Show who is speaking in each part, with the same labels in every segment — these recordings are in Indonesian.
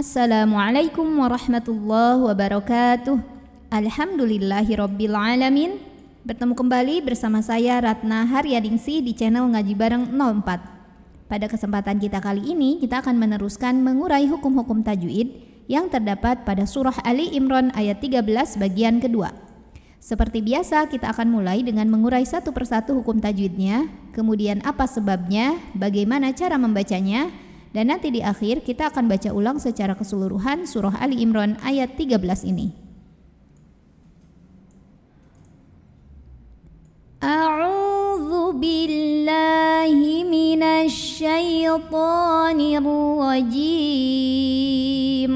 Speaker 1: Assalamualaikum warahmatullahi wabarakatuh. Alhamdulillahi rabbil alamin. Bertemu kembali bersama saya Ratna Haryadingsi di channel Ngaji Bareng 04. Pada kesempatan kita kali ini kita akan meneruskan mengurai hukum-hukum tajwid yang terdapat pada surah Ali Imran ayat 13 bagian kedua. Seperti biasa kita akan mulai dengan mengurai satu persatu hukum tajwidnya, kemudian apa sebabnya, bagaimana cara membacanya, dan nanti di akhir kita akan baca ulang secara keseluruhan surah Ali Imran ayat 13 ini. A'udzu billahi minasy syaithanir rajim.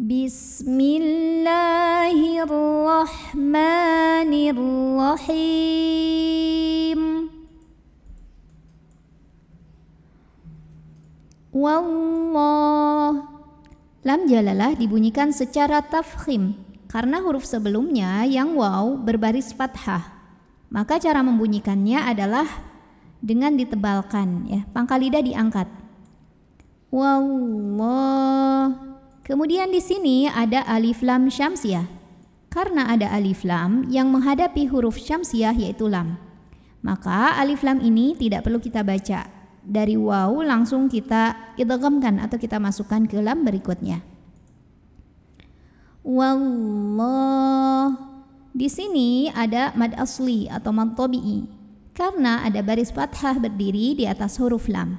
Speaker 1: Bismillahirrahmanirrahim. Wallah. Lam jalalah dibunyikan secara tafkhim karena huruf sebelumnya yang waw berbaris fathah. Maka cara membunyikannya adalah dengan ditebalkan ya, pangkal lidah diangkat. Wallah. Kemudian di sini ada alif lam syamsiah. Karena ada alif lam yang menghadapi huruf syamsiah yaitu lam. Maka alif lam ini tidak perlu kita baca dari wau langsung kita idghamkan atau kita masukkan ke lam berikutnya. Wallah. Di sini ada mad asli atau mad tabi'i karena ada baris fathah berdiri di atas huruf lam.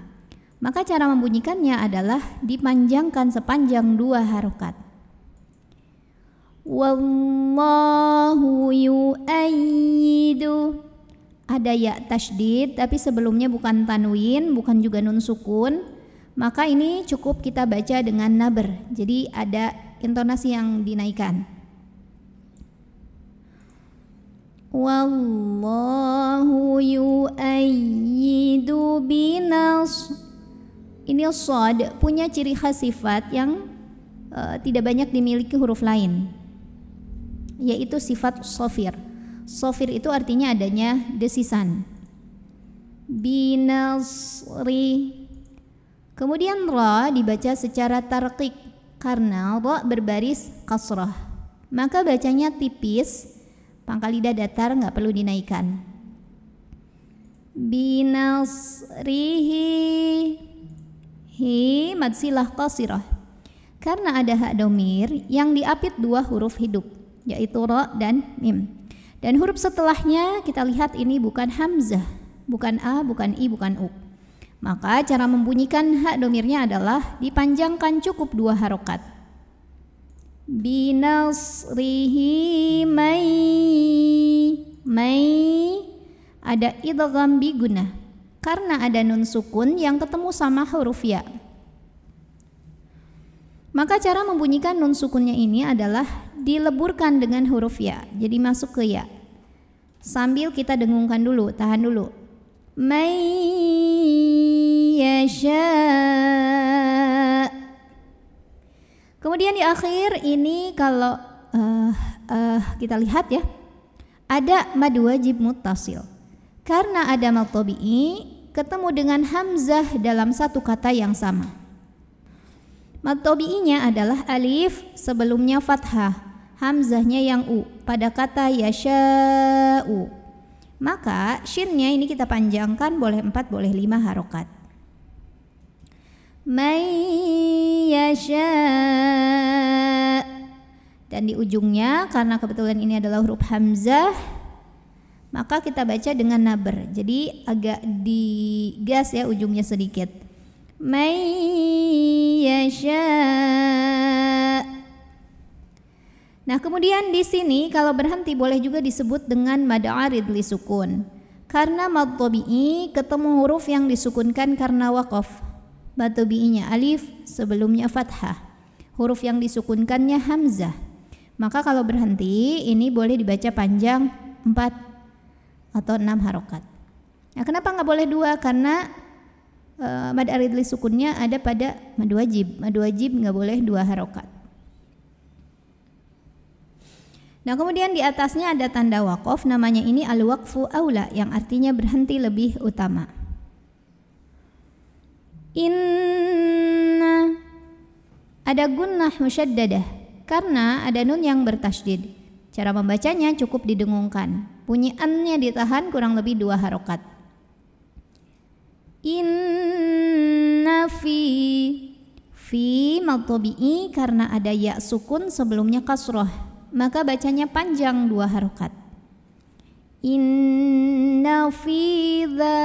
Speaker 1: Maka cara membunyikannya adalah dipanjangkan sepanjang dua harokat. Wallahu yu'ayyidu ada ya tasdid tapi sebelumnya bukan tanwin bukan juga nun sukun maka ini cukup kita baca dengan naber jadi ada intonasi yang dinaikkan Wallahu yu'ayyidu binas ini sod punya ciri khas sifat yang uh, tidak banyak dimiliki huruf lain yaitu sifat sofir Sofir itu artinya adanya desisan. Binasri. Kemudian ra dibaca secara tarqiq karena ra berbaris kasrah. Maka bacanya tipis, pangkal lidah datar nggak perlu dinaikkan. Binasrihi hi madsilah qasirah. Karena ada hak domir yang diapit dua huruf hidup, yaitu ra dan mim. Dan huruf setelahnya kita lihat ini bukan hamzah, bukan a, bukan i, bukan u. Maka cara membunyikan hak domirnya adalah dipanjangkan cukup dua harokat. Binasrihi mai mai ada idgham biguna karena ada nun sukun yang ketemu sama huruf ya maka cara membunyikan nun sukunnya ini adalah dileburkan dengan huruf ya. Jadi masuk ke ya. Sambil kita dengungkan dulu, tahan dulu. May Kemudian di akhir ini kalau uh, uh, kita lihat ya, ada mad wajib mutasil. Karena ada matobi'i ketemu dengan hamzah dalam satu kata yang sama. Mad tabi'inya adalah alif sebelumnya fathah, hamzahnya yang u pada kata yasha'u. Maka shinnya ini kita panjangkan boleh 4 boleh 5 harokat. May yasha' dan di ujungnya karena kebetulan ini adalah huruf hamzah maka kita baca dengan naber, jadi agak digas ya ujungnya sedikit may yasha. Nah, kemudian di sini kalau berhenti boleh juga disebut dengan mad arid li sukun. Karena mad tabi'i ketemu huruf yang disukunkan karena waqaf. Mad tabi'inya alif, sebelumnya fathah. Huruf yang disukunkannya hamzah. Maka kalau berhenti ini boleh dibaca panjang empat atau enam harokat. Nah, kenapa nggak boleh dua? Karena uh, mad aridli sukunnya ada pada mad wajib. Mad wajib nggak boleh dua harokat. Nah kemudian di atasnya ada tanda wakaf namanya ini al-waqfu aula yang artinya berhenti lebih utama. Inna ada gunnah musyaddadah karena ada nun yang bertasydid. Cara membacanya cukup didengungkan. Bunyi annya ditahan kurang lebih dua harokat. Inna fi fi matobi'i karena ada ya sukun sebelumnya kasroh maka bacanya panjang dua harokat inna fi dha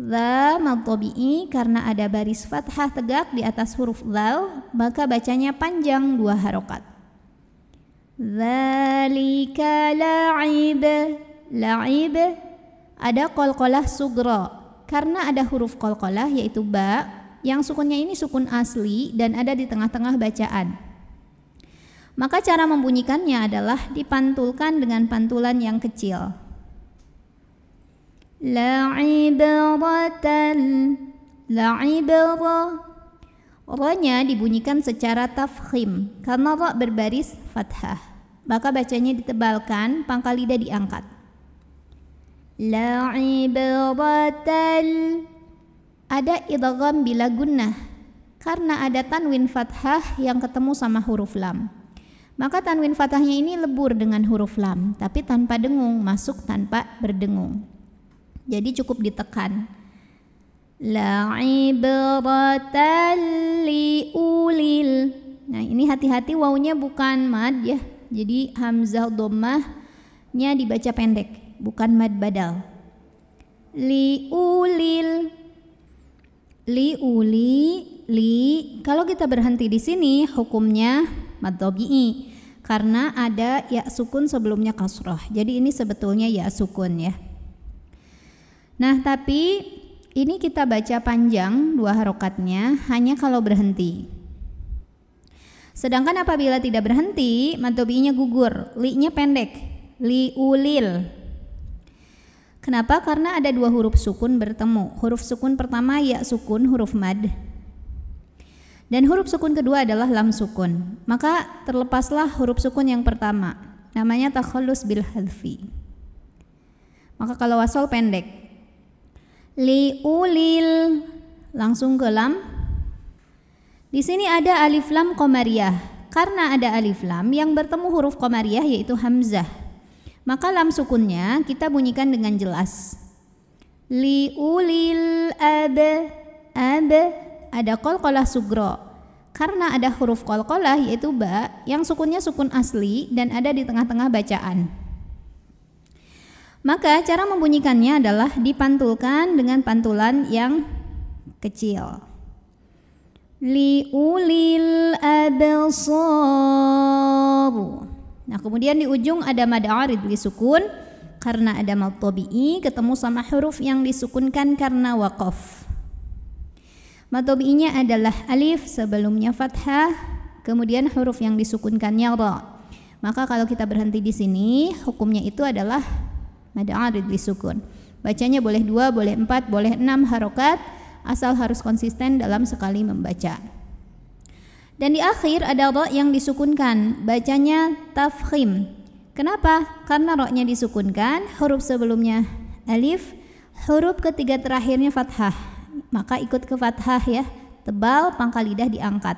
Speaker 1: dha matobi'i karena ada baris fathah tegak di atas huruf dhal maka bacanya panjang dua harokat dhalika la'ib la'ib ada kol-kolah sugro karena ada huruf kolkolah yaitu ba yang sukunnya ini sukun asli dan ada di tengah-tengah bacaan. Maka cara membunyikannya adalah dipantulkan dengan pantulan yang kecil. La'ibaratan La'ibara dibunyikan secara tafkhim karena ra berbaris fathah. Maka bacanya ditebalkan, pangkal lidah diangkat la'ibratal ada idgham bila gunnah karena ada tanwin fathah yang ketemu sama huruf lam maka tanwin fathahnya ini lebur dengan huruf lam tapi tanpa dengung masuk tanpa berdengung jadi cukup ditekan la'ibratal liulil nah ini hati-hati wawunya bukan mad ya jadi hamzah dommahnya dibaca pendek bukan mad badal li ulil li uli li kalau kita berhenti di sini hukumnya mad tabi'i karena ada ya sukun sebelumnya kasroh jadi ini sebetulnya ya sukun ya nah tapi ini kita baca panjang dua harokatnya hanya kalau berhenti sedangkan apabila tidak berhenti mad tabi'inya gugur li-nya pendek li ulil Kenapa? Karena ada dua huruf sukun bertemu. Huruf sukun pertama ya sukun huruf mad. Dan huruf sukun kedua adalah lam sukun. Maka terlepaslah huruf sukun yang pertama. Namanya takhallus bil hadfi. Maka kalau wasol pendek. Li ulil langsung ke lam. Di sini ada alif lam komariah. Karena ada alif lam yang bertemu huruf komariah yaitu hamzah maka lam sukunnya kita bunyikan dengan jelas. Liulil ab ab ada kolkolah sugro karena ada huruf kolkolah yaitu ba yang sukunnya sukun asli dan ada di tengah-tengah bacaan. Maka cara membunyikannya adalah dipantulkan dengan pantulan yang kecil. Liulil absar. Nah, kemudian di ujung ada mad arid disukun karena ada mad tabi'i ketemu sama huruf yang disukunkan karena waqaf. Mad tabi'inya adalah alif sebelumnya fathah, kemudian huruf yang disukunkannya ra. Maka kalau kita berhenti di sini, hukumnya itu adalah mad arid disukun. Bacanya boleh dua, boleh empat, boleh enam harokat, asal harus konsisten dalam sekali membaca. Dan di akhir ada roh yang disukunkan, bacanya tafkhim. Kenapa? Karena rohnya disukunkan, huruf sebelumnya alif, huruf ketiga terakhirnya fathah. Maka ikut ke fathah ya, tebal pangkal lidah diangkat.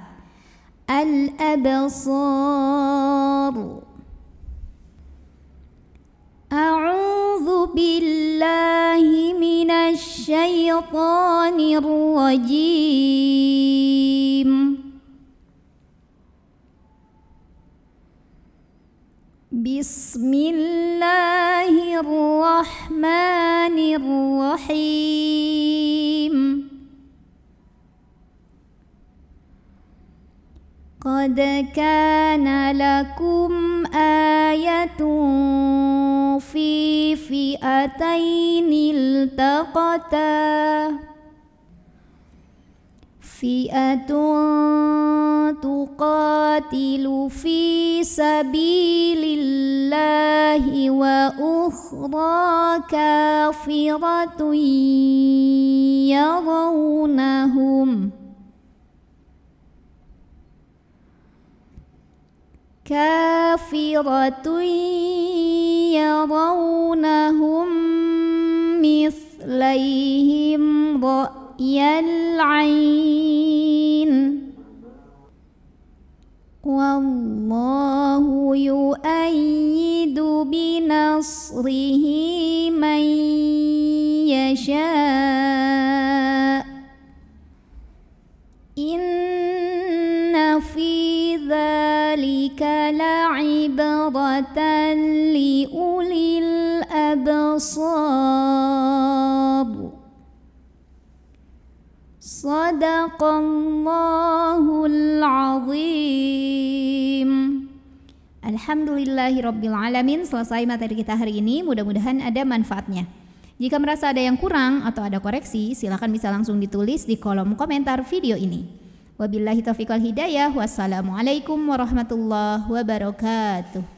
Speaker 1: al abasar A'udzu billahi minasy syaithanir rajim بسم الله الرحمن الرحيم قد كان لكم آية في فئتين التقتا فئة تقاتل في سبيل الله وأخرى كافرة يرونهم كافرة يرونهم مثليهم رأي العين والله يؤيد بنصره من يشاء إن في ذلك لعبرة لأولي الأبصار صدق الله Alhamdulillahirrabbilalamin Selesai materi kita hari ini Mudah-mudahan ada manfaatnya Jika merasa ada yang kurang atau ada koreksi Silahkan bisa langsung ditulis di kolom komentar video ini Wabillahi taufiq hidayah Wassalamualaikum warahmatullahi wabarakatuh